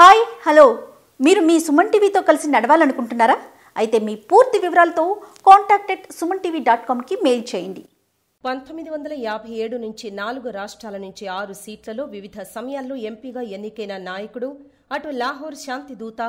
hi hello మీరు మీ సుమన్ టీవీతో కలిసి నడవాలనుకుంటున్నారా అయితే మీ పూర్తి వివరాలతో కాంటాక్ట్ సుమన్ టీవీ డాట్ కామ్కి మెయిల్ చేయండి పంతొమ్మిది వందల యాభై ఏడు నుంచి నాలుగు రాష్ట్రాల నుంచి ఆరు సీట్లలో వివిధ సమయాల్లో ఎంపీగా ఎన్నికైన నాయకుడు అటు లాహోర్ శాంతి దూత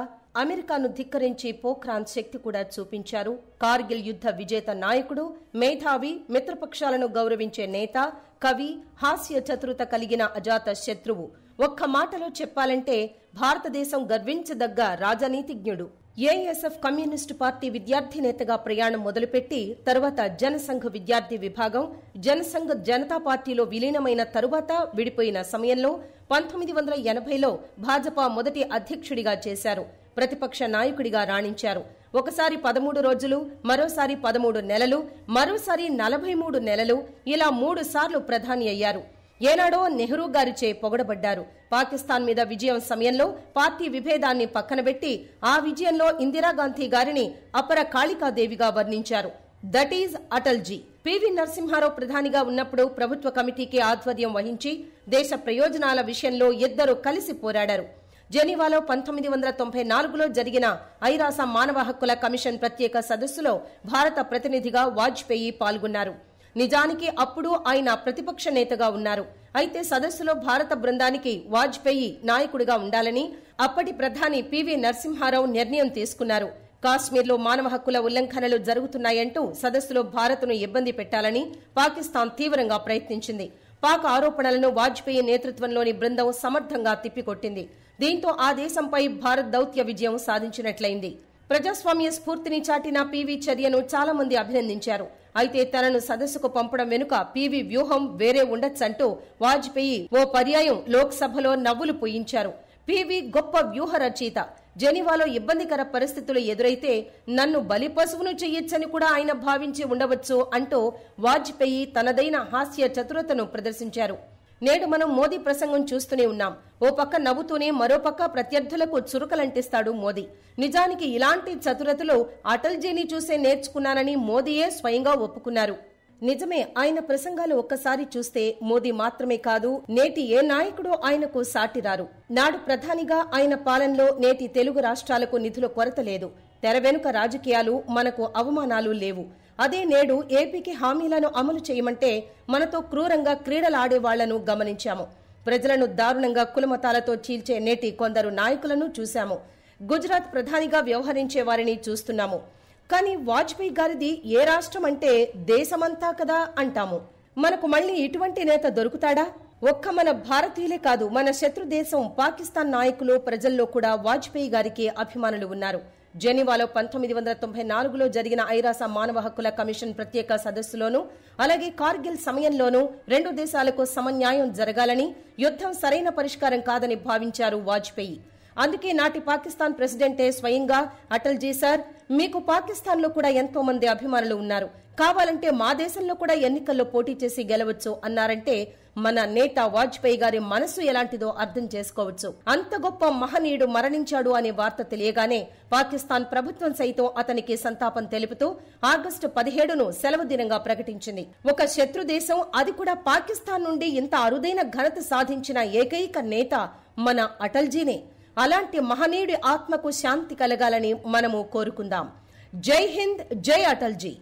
అమెరికాను ధిక్కరించి పోఖ్రాన్ శక్తి కూడా చూపించారు కార్గిల్ యుద్ధ విజేత నాయకుడు మేధావి మిత్రపక్షాలను గౌరవించే నేత కవి హాస్య చతురత కలిగిన అజాత శత్రువు ఒక్క మాటలో చెప్పాలంటే భారతదేశం గర్వించదగ్గ రాజనీతిజ్ఞుడు ఏఎస్ఎఫ్ కమ్యూనిస్టు పార్టీ విద్యార్థి నేతగా ప్రయాణం మొదలుపెట్టి తరువాత జనసంఘ విద్యార్థి విభాగం జనసంఘ జనతా పార్టీలో విలీనమైన తరువాత విడిపోయిన సమయంలో పంతొమ్మిది వందల ఎనభైలో భాజపా మొదటి అధ్యక్షుడిగా చేశారు ప్రతిపక్ష నాయకుడిగా రాణించారు ఒకసారి పదమూడు రోజులు మరోసారి పదమూడు నెలలు మరోసారి నలభై మూడు నెలలు ఇలా మూడు సార్లు ప్రధాని అయ్యారు ఏనాడో నెహ్రూ గారిచే పొగడబడ్డారు పాకిస్తాన్ మీద విజయం సమయంలో పార్టీ విభేదాన్ని పక్కనబెట్టి ఆ విజయంలో ఇందిరాగాంధీ గారిని అపర కాళికాదేవిగా వర్ణించారు that is Atalji PV Narasimha Rao ప్రధానిగా ఉన్నప్పుడు ప్రభుత్వ కమిటీకి ఆధ్వర్యం వహించి దేశ ప్రయోజనాల విషయంలో ఇద్దరు కలిసి పోరాడారు జెనీవాలో పంతొమ్మిది వందల తొంభై నాలుగులో జరిగిన ఐరాస మానవ హక్కుల కమిషన్ ప్రత్యేక సదస్సులో భారత ప్రతినిధిగా వాజ్పేయి పాల్గొన్నారు నిజానికి అప్పుడు ఆయన ప్రతిపక్ష నేతగా ఉన్నారు అయితే సదస్సులో భారత బృందానికి వాజ్పేయి నాయకుడిగా ఉండాలని అప్పటి ప్రధాని పివి నరసింహారావు నిర్ణయం తీసుకున్నారు కాశ్మీర్లో మానవ హక్కుల ఉల్లంఘనలు జరుగుతున్నాయంటూ సదస్సులో భారత్ను ఇబ్బంది పెట్టాలని పాకిస్తాన్ తీవ్రంగా ప్రయత్నించింది పాక్ ఆరోపణలను వాజ్పేయి నేతృత్వంలోని బృందం సమర్థంగా తిప్పికొట్టింది దీంతో ఆ దేశంపై భారత్ దౌత్య విజయం సాధించినట్లయింది ప్రజాస్వామ్య స్ఫూర్తిని చాటిన పీవీ చర్యను చాలా మంది అభినందించారు అయితే తనను సదస్సుకు పంపడం వెనుక పీవీ వ్యూహం వేరే ఉండొచ్చంటూ వాజ్పేయి ఓ పర్యాయం లోక్సభలో నవ్వులు పూయించారు పీవీ గొప్ప వ్యూహ రచయిత జెనీవాలో ఇబ్బందికర పరిస్థితులు ఎదురైతే నన్ను బలిపశువును చెయ్యొచ్చని కూడా ఆయన భావించి ఉండవచ్చు అంటూ వాజ్పేయి తనదైన హాస్య చతురతను ప్రదర్శించారు నేడు మనం మోదీ ప్రసంగం చూస్తూనే ఉన్నాం ఓ పక్క నవ్వుతూనే మరోపక్క ప్రత్యర్థులకు చురుకలంటిస్తాడు మోదీ నిజానికి ఇలాంటి చతురతలో అటల్జీని చూసే నేర్చుకున్నానని మోదీయే స్వయంగా ఒప్పుకున్నారు నిజమే ఆయన ప్రసంగాలు ఒక్కసారి చూస్తే మోదీ మాత్రమే కాదు నేటి ఏ నాయకుడు ఆయనకు సాటిరారు నాడు ప్రధానిగా ఆయన పాలనలో నేటి తెలుగు రాష్ట్రాలకు నిధుల కొరత లేదు తెర వెనుక రాజకీయాలు మనకు అవమానాలు లేవు అదే నేడు ఏపీకి హామీలను అమలు చేయమంటే మనతో క్రూరంగా క్రీడలాడే వాళ్లను గమనించాము ప్రజలను దారుణంగా కులమతాలతో చీల్చే నేటి కొందరు నాయకులను చూశాము గుజరాత్ ప్రధానిగా వ్యవహరించే వారిని చూస్తున్నాము కానీ వాజ్పేయి గారిది ఏ రాష్ట్రం అంటే దేశమంతా కదా అంటాము మనకు మళ్ళీ ఇటువంటి నేత దొరుకుతాడా ఒక్క మన భారతీయులే కాదు మన శత్రు దేశం పాకిస్తాన్ నాయకులు ప్రజల్లో కూడా వాజ్పేయి గారికి అభిమానులు ఉన్నారు జెనీవాలో పంతొమ్మిది వందల తొంభై నాలుగులో జరిగిన ఐరాస మానవ హక్కుల కమిషన్ ప్రత్యేక సదస్సులోనూ అలాగే కార్గిల్ సమయంలోనూ రెండు దేశాలకు సమన్యాయం జరగాలని యుద్దం సరైన పరిష్కారం కాదని భావించారు వాజ్పేయి అందుకే నాటి పాకిస్తాన్ ప్రెసిడెంటే స్వయంగా అటల్ జీ సార్ మీకు పాకిస్తాన్లో కూడా ఎంతో మంది అభిమానులు ఉన్నారు కావాలంటే మా దేశంలో కూడా ఎన్నికల్లో పోటీ చేసి గెలవచ్చు అన్నారంటే మన నేత వాజ్పేయి గారి మనసు ఎలాంటిదో అర్థం చేసుకోవచ్చు అంత గొప్ప మహనీయుడు మరణించాడు అనే వార్త తెలియగానే పాకిస్తాన్ ప్రభుత్వం సైతం అతనికి సంతాపం తెలుపుతూ ఆగస్టు పదిహేడును సెలవు దినంగా ప్రకటించింది ఒక శత్రు దేశం అది కూడా పాకిస్తాన్ నుండి ఇంత అరుదైన ఘనత సాధించిన ఏకైక నేత మన అటల్జీనే అలాంటి మహనీయుడి ఆత్మకు శాంతి కలగాలని మనము కోరుకుందాం జై హింద్ జై అటల్జీ